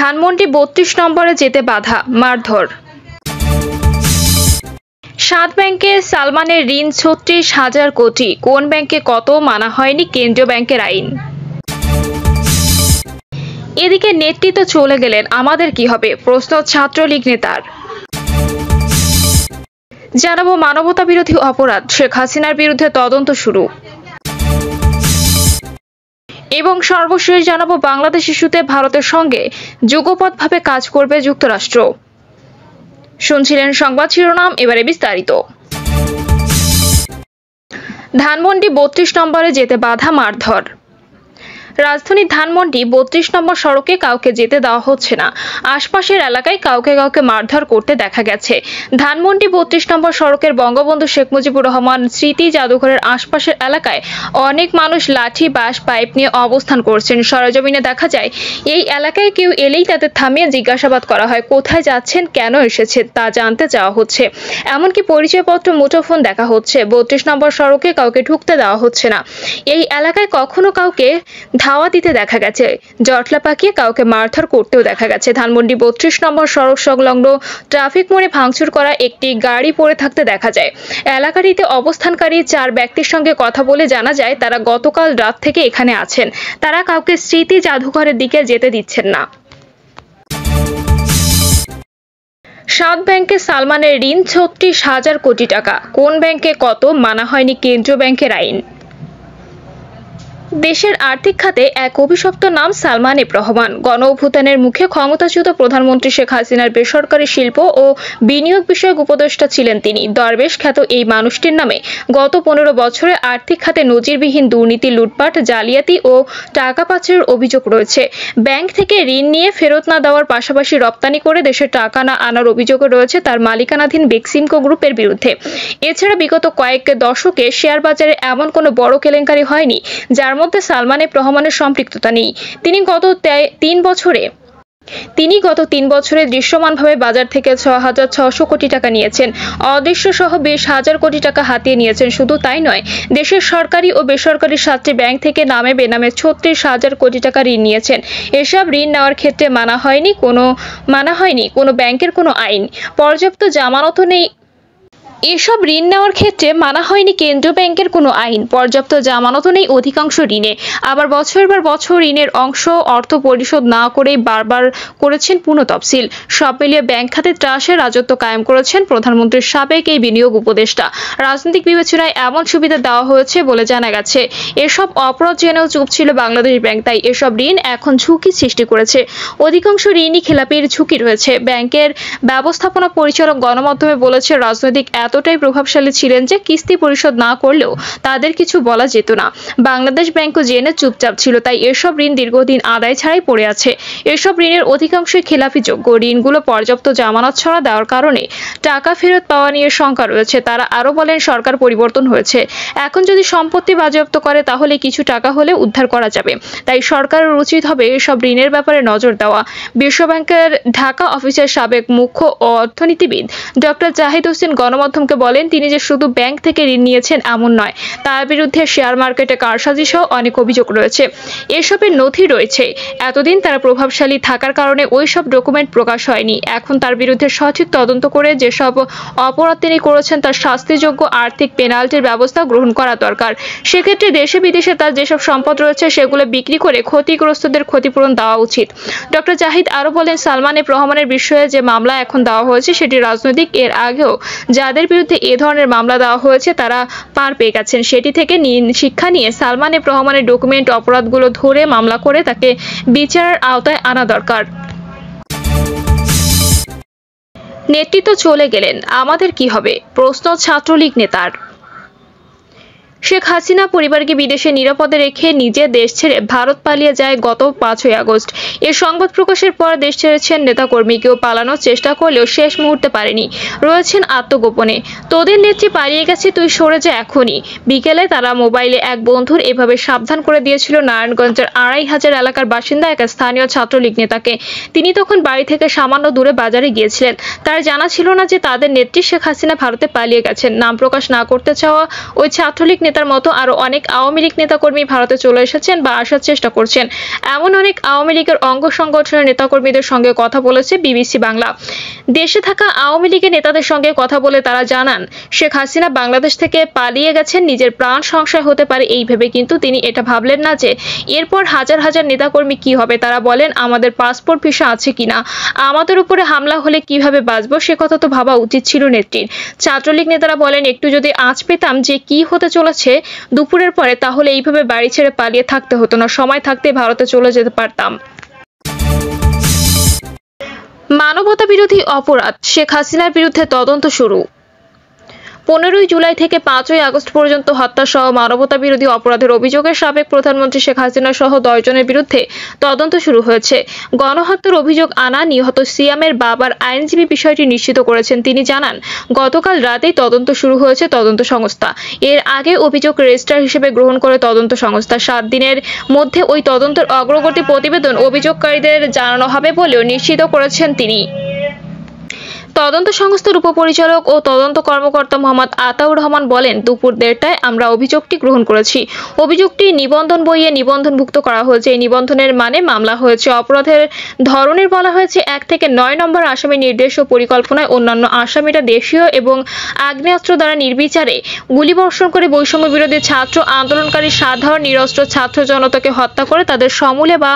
ধানমন্ডি বত্রিশ নম্বরে যেতে বাধা মারধর সাত ব্যাংকে সালমানের ঋণ ছত্রিশ হাজার কোটি কোন ব্যাংকে কত মানা হয়নি কেন্দ্রীয় ব্যাংকের আইন এদিকে নেতৃত্ব চলে গেলেন আমাদের কি হবে প্রশ্ন ছাত্রলীগ নেতার জানাবো মানবতা বিরোধী অপরাধ শেখ হাসিনার বিরুদ্ধে তদন্ত শুরু এবং সর্বশেষ জানাবো বাংলাদেশ ইস্যুতে ভারতের সঙ্গে যুগপথভাবে কাজ করবে যুক্তরাষ্ট্র শুনছিলেন সংবাদ শিরোনাম এবারে বিস্তারিত ধানমন্ডি বত্রিশ নম্বরে যেতে বাধা মারধর রাজধানী ধানমন্ডি বত্রিশ নম্বর সড়কে কাউকে যেতে দেওয়া হচ্ছে না আশপাশের এলাকায় কাউকে কাউকে মারধর করতে দেখা গেছে ধানমন্ডি বত্রিশ নম্বর সড়কের বঙ্গবন্ধু শেখ মুজিবুর রহমান স্মৃতি জাদুঘরের আশপাশের এলাকায় অনেক মানুষ লাঠি বাঁশ পাইপ নিয়ে অবস্থান করছেন সরজমিনে দেখা যায় এই এলাকায় কেউ এলেই তাদের থামিয়ে জিজ্ঞাসাবাদ করা হয় কোথায় যাচ্ছেন কেন এসেছে তা জানতে চাওয়া হচ্ছে এমনকি পরিচয়পত্র মুঠোফোন দেখা হচ্ছে বত্রিশ নম্বর সড়কে কাউকে ঢুকতে দেওয়া হচ্ছে না এই এলাকায় কখনো কাউকে ধাওয়া দিতে দেখা গেছে জটলা পাকিয়ে কাউকে মারধর করতেও দেখা গেছে ধানমন্ডি বত্রিশ নম্বর সড়ক সংলগ্ন ট্রাফিক মোড়ে ভাঙচুর করা একটি গাড়ি পড়ে থাকতে দেখা যায় এলাকাটিতে অবস্থানকারী চার ব্যক্তির সঙ্গে কথা বলে জানা যায় তারা গতকাল রাত থেকে এখানে আছেন তারা কাউকে স্মৃতি জাদুঘরের দিকে যেতে দিচ্ছেন না সাত ব্যাংকে সালমানের ঋণ ছত্রিশ হাজার কোটি টাকা কোন ব্যাংকে কত মানা হয়নি কেন্দ্রীয় ব্যাংকের আইন দেশের আর্থিক খাতে এক অভিশপ্ত নাম সালমান এব রহমান গণ অভ্যুত্থানের মুখে ক্ষমতাচ্যুত প্রধানমন্ত্রী শেখ হাসিনার বেসরকারি শিল্প ও বিনিয়োগ বিষয়ক উপদেষ্টা ছিলেন তিনি দরবেশ খ্যাত এই মানুষটির নামে গত পনেরো বছরে আর্থিক খাতে নজিরবিহীন দুর্নীতি লুটপাট জালিয়াতি ও টাকা পাচারের অভিযোগ রয়েছে ব্যাংক থেকে ঋণ নিয়ে ফেরত না দেওয়ার পাশাপাশি রপ্তানি করে দেশে টাকা না আনার অভিযোগও রয়েছে তার মালিকানাধীন বেক্সিমকো গ্রুপের বিরুদ্ধে এছাড়া বিগত কয়েক দশকে শেয়ার বাজারে এমন কোনো বড় কেলেঙ্কারি হয়নি যার মধ্যে সালমানের রহমানের সম্পৃক্ততা নেই তিনি গত তিন বছরে তিনি গত তিন বছরে দৃশ্যমানভাবে বাজার থেকে ছ হাজার ছশো কোটি টাকা নিয়েছেন অদৃশ্য সহ বিশ হাজার কোটি টাকা হাতিয়ে নিয়েছেন শুধু তাই নয় দেশের সরকারি ও বেসরকারি সাতটি ব্যাংক থেকে নামে বেনামে ছত্রিশ হাজার কোটি টাকা ঋণ নিয়েছেন এসব ঋণ নেওয়ার ক্ষেত্রে মানা হয়নি কোনো মানা হয়নি কোনো ব্যাংকের কোনো আইন পর্যাপ্ত জামানতও নেই এসব ঋণ নেওয়ার ক্ষেত্রে মানা হয়নি কেন্দ্রীয় ব্যাংকের কোনো আইন পর্যাপ্ত জামানতও নেই অধিকাংশ ঋণে আবার বছরের পর বছর ঋণের অংশ অর্থ পরিশোধ না করে বারবার করেছেন পুনঃ তফসিল সব মিলিয়ে ব্যাংক খাতে ত্রাসের রাজত্ব কায়েম করেছেন প্রধানমন্ত্রীর সাবেক এই বিনিয়োগ উপদেষ্টা রাজনৈতিক বিবেচনায় এমন সুবিধা দেওয়া হয়েছে বলে জানা গেছে এসব অপরাধ জেনেও চুপ ছিল বাংলাদেশ ব্যাংক তাই এসব ঋণ এখন ঝুঁকি সৃষ্টি করেছে অধিকাংশ ঋণই খেলাপির ঝুঁকি রয়েছে ব্যাংকের ব্যবস্থাপনা পরিচালক গণমাধ্যমে বলেছে রাজনৈতিক এতটাই প্রভাবশালী ছিলেন যে কিস্তি পরিশোধ না করলেও তাদের কিছু বলা যেত না বাংলাদেশ ব্যাংকও জেনে চুপচাপ ছিল তাই এসব ঋণ দীর্ঘদিন আদায় ছাড়াই পড়ে আছে এসব ঋণের অধিকাংশই খেলাফিযোগ্য ঋণগুলো পর্যাপ্ত জামানত ছড়া দেওয়ার কারণে টাকা ফেরত পাওয়া নিয়ে শঙ্কা রয়েছে তারা আরও বলেন সরকার পরিবর্তন হয়েছে এখন যদি সম্পত্তি বাজেয়াপ্ত করে তাহলে কিছু টাকা হলে উদ্ধার করা যাবে তাই সরকারের উচিত হবে এসব ঋণের ব্যাপারে নজর দেওয়া বিশ্বব্যাংকের ঢাকা অফিসের সাবেক মুখ্য অর্থনীতিবিদ ডক্টর জাহিদ হোসেন গণমাধ্যম প্রথমকে বলেন তিনি যে শুধু ব্যাংক থেকে ঋণ নিয়েছেন এমন নয় তার বিরুদ্ধে শেয়ার মার্কেটে কারসাজি সহ অনেক অভিযোগ রয়েছে এসবের নথি রয়েছে এতদিন তারা প্রভাবশালী থাকার কারণে ওই সব ডকুমেন্ট প্রকাশ হয়নি এখন তার বিরুদ্ধে সঠিক তদন্ত করে যেসব অপরাধ তিনি করেছেন তার শাস্তিযোগ্য আর্থিক পেনাল্টির ব্যবস্থা গ্রহণ করা দরকার সেক্ষেত্রে দেশে বিদেশে তার যেসব সম্পদ রয়েছে সেগুলো বিক্রি করে ক্ষতিগ্রস্তদের ক্ষতিপূরণ দেওয়া উচিত ডক্টর জাহিদ আরও বলেন সালমান এফ রহমানের বিষয়ে যে মামলা এখন দেওয়া হয়েছে সেটি রাজনৈতিক এর আগেও যাদের বিরুদ্ধে এ ধরনের মামলা দেওয়া হয়েছে তারা পার পেয়ে গেছেন সেটি থেকে শিক্ষা নিয়ে সালমান এফ রহমানের ডকুমেন্ট অপরাধগুলো ধরে মামলা করে তাকে বিচারের আওতায় আনা দরকার নেতৃত্ব চলে গেলেন আমাদের কি হবে প্রশ্ন ছাত্রলীগ নেতার শেখ হাসিনা পরিবারকে বিদেশে নিরাপদে রেখে নিজে দেশ ছেড়ে ভারত পালিয়ে যায় গত পাঁচই আগস্ট এর সংবাদ প্রকাশের পর দেশ ছেড়েছেন নেতাকর্মী কেউ পালানোর চেষ্টা করলেও শেষ মুহূর্তে পারেনি রয়েছেন আত্মগোপনে তোদের নেত্রী পালিয়ে গেছে তুই সরে যা এখনই বিকেলে তারা মোবাইলে এক বন্ধুর এভাবে সাবধান করে দিয়েছিল নারায়ণগঞ্জের আড়াই হাজার এলাকার বাসিন্দা এক স্থানীয় ছাত্রলীগ নেতাকে তিনি তখন বাড়ি থেকে সামান্য দূরে বাজারে গিয়েছিলেন তার জানা ছিল না যে তাদের নেত্রী শেখ হাসিনা ভারতে পালিয়ে গেছেন নাম প্রকাশ না করতে চাওয়া ওই ছাত্রলীগ নেতার মতো আরও অনেক আওয়ামী লীগ নেতাকর্মী ভারতে চলে এসেছেন বা আসার চেষ্টা করছেন এমন অনেক আওয়ামী লীগের অঙ্গ সংগঠনের নেতাকর্মীদের সঙ্গে কথা বলেছে বিবিসি বাংলা দেশে থাকা আওয়ামী লীগের নেতাদের সঙ্গে কথা বলে তারা জানান শেখ হাসিনা বাংলাদেশ থেকে পালিয়ে গেছেন নিজের প্রাণ সংশয় হতে পারে এই ভেবে কিন্তু তিনি এটা ভাবলেন না যে এরপর হাজার হাজার নেতাকর্মী কি হবে তারা বলেন আমাদের পাসপোর্ট ভিসা আছে কিনা আমাদের উপরে হামলা হলে কিভাবে বাঁচবো সে কথা তো ভাবা উচিত ছিল নেত্রীর ছাত্রলীগ নেতারা বলেন একটু যদি আঁচ পেতাম যে কি হতে চলেছে আছে দুপুরের পরে তাহলে এইভাবে বাড়ি ছেড়ে পালিয়ে থাকতে হতো না সময় থাকতে ভারতে চলে যেতে পারতাম মানবতা বিরোধী অপরাধ শেখ হাসিনার বিরুদ্ধে তদন্ত শুরু পনেরোই জুলাই থেকে পাঁচই আগস্ট পর্যন্ত সহ মানবতা বিরোধী অপরাধের অভিযোগে সাবেক প্রধানমন্ত্রী শেখ হাসিনা সহ দশজনের বিরুদ্ধে তদন্ত শুরু হয়েছে গণহত্যার অভিযোগ আনা নিহত সিয়ামের বাবার আইনজীবী বিষয়টি নিশ্চিত করেছেন তিনি জানান গতকাল রাতেই তদন্ত শুরু হয়েছে তদন্ত সংস্থা এর আগে অভিযোগ রেজিস্টার হিসেবে গ্রহণ করে তদন্ত সংস্থা সাত দিনের মধ্যে ওই তদন্তের অগ্রগতি প্রতিবেদন অভিযোগকারীদের জানানো হবে বলেও নিশ্চিত করেছেন তিনি তদন্ত সংস্থার উপপরিচালক ও তদন্ত কর্মকর্তা মোহাম্মদ আতাউর রহমান বলেন দুপুর দেড়টায় আমরা অভিযোগটি গ্রহণ করেছি অভিযোগটি নিবন্ধন বইয়ে নিবন্ধনভুক্ত করা হয়েছে এই নিবন্ধনের মানে মামলা হয়েছে অপরাধের ধরনের বলা হয়েছে এক থেকে নয় নম্বর আসামি নির্দেশ ও পরিকল্পনায় অন্যান্য আসামিরা দেশীয় এবং আগ্নেয়াস্ত্র দ্বারা নির্বিচারে গুলিবর্ষণ করে বৈষম্য বিরোধী ছাত্র আন্দোলনকারী সাধারণ নিরস্ত্র ছাত্র জনতাকে হত্যা করে তাদের সমূলে বা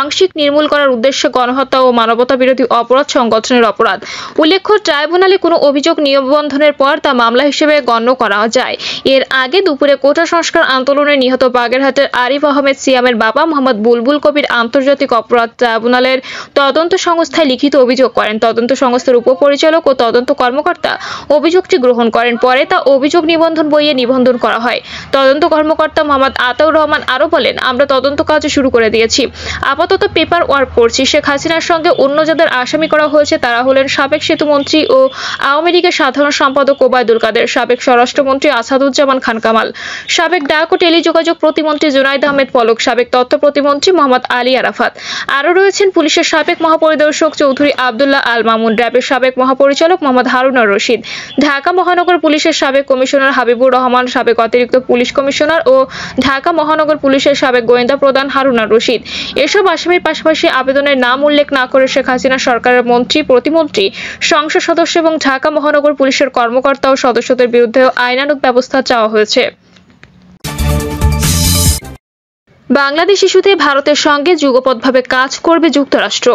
আংশিক নির্মূল করার উদ্দেশ্যে গণহত্যা ও মানবতা বিরোধী অপরাধ সংগঠনের অপরাধ উল্লেখ নিরপেক্ষ ট্রাইব্যুনালে কোনো অভিযোগ নিবন্ধনের পর তা মামলা হিসেবে গণ্য করা যায় এর আগে দুপুরে কোটা সংস্কার আন্দোলনে নিহত বাগেরহাটের আরিফ আহমেদ সিয়ামের বাবা মোহাম্মদ বুলবুল কবির আন্তর্জাতিক অপরাধ ট্রাইব্যুনালের তদন্ত সংস্থায় লিখিত অভিযোগ করেন তদন্ত সংস্থার উপপরিচালক ও তদন্ত কর্মকর্তা অভিযোগটি গ্রহণ করেন পরে তা অভিযোগ নিবন্ধন বইয়ে নিবন্ধন করা হয় তদন্ত কর্মকর্তা মোহাম্মদ আতাউর রহমান আরও বলেন আমরা তদন্ত কাজ শুরু করে দিয়েছি আপাতত পেপার ওয়ার্ক করছি শেখ হাসিনার সঙ্গে অন্য যাদের আসামি করা হয়েছে তারা হলেন সাবেক সেতু মন্ত্রী ও আওয়ামী লীগের সাধারণ সম্পাদক ওবায়দুল কাদের সাবেক স্বরাষ্ট্রমন্ত্রী আসাদুজ্জামান খান কামাল সাবেক ডাক ও টেলিযোগাযোগ প্রতিমন্ত্রী জুনাইদ আহমেদ পলক সাবেক তথ্য প্রতিমন্ত্রী মোহাম্মদ আলী আরাফাত আরও রয়েছেন পুলিশের সাবেক মহাপরিদর্শক চৌধুরী আবদুল্লাহ আল মামুন র্যাবের সাবেক মহাপরিচালক মোহাম্মদ হারুনার রশিদ ঢাকা মহানগর পুলিশের সাবেক কমিশনার হাবিবুর রহমান সাবেক অতিরিক্ত পুলিশ কমিশনার ও ঢাকা মহানগর পুলিশের সাবেক গোয়েন্দা প্রধান হারুনার রশিদ এসব আসামির পাশাপাশি আবেদনের নাম উল্লেখ না করে শেখ হাসিনা সরকারের মন্ত্রী প্রতিমন্ত্রী সংসদ সদস্য এবং ঢাকা মহানগর পুলিশের কর্মকর্তা ও সদস্যদের বিরুদ্ধে আইনানুগ ব্যবস্থা চাওয়া হয়েছে বাংলাদেশ ইস্যুতে ভারতের সঙ্গে যুগপৎভাবে কাজ করবে যুক্তরাষ্ট্র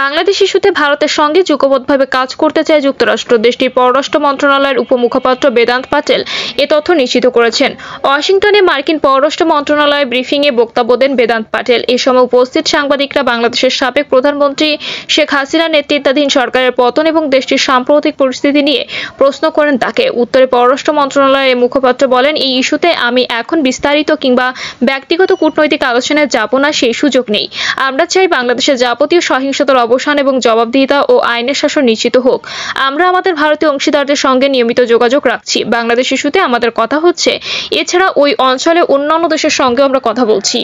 বাংলাদেশ ইস্যুতে ভারতের সঙ্গে যুগবদ্ধভাবে কাজ করতে চায় যুক্তরাষ্ট্র দেশটির পররাষ্ট্র মন্ত্রণালয়ের উপমুখপাত্র বেদান্ত পাটেল এ তথ্য নিশ্চিত করেছেন ওয়াশিংটনে মার্কিন পররাষ্ট্র মন্ত্রণালয়ের ব্রিফিংয়ে বক্তব্য দেন বেদান্ত পাটেল এ সময় উপস্থিত সাংবাদিকরা বাংলাদেশের সাবেক প্রধানমন্ত্রী শেখ হাসিনা নেতৃত্বাধীন সরকারের পতন এবং দেশটির সাম্প্রতিক পরিস্থিতি নিয়ে প্রশ্ন করেন তাকে উত্তরে পররাষ্ট্র মন্ত্রণালয়ের মুখপাত্র বলেন এই ইস্যুতে আমি এখন বিস্তারিত কিংবা ব্যক্তিগত কূটনৈতিক আলোচনায় যাব না সেই সুযোগ নেই আমরা চাই বাংলাদেশের যাবতীয় সহিংসতার অবসান এবং জবাবদিহিতা ও আইনের শাসন নিশ্চিত হোক আমরা আমাদের ভারতীয় অংশীদারদের সঙ্গে নিয়মিত যোগাযোগ রাখছি বাংলাদেশ ইস্যুতে আমাদের কথা হচ্ছে এছাড়া ওই অঞ্চলে অন্যান্য দেশের সঙ্গে আমরা কথা বলছি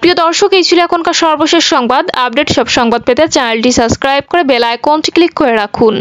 প্রিয় দর্শক এই ছিল এখনকার সর্বশেষ সংবাদ আপডেট সব সংবাদ পেতে চ্যানেলটি সাবস্ক্রাইব করে বেল আইকনটি ক্লিক করে রাখুন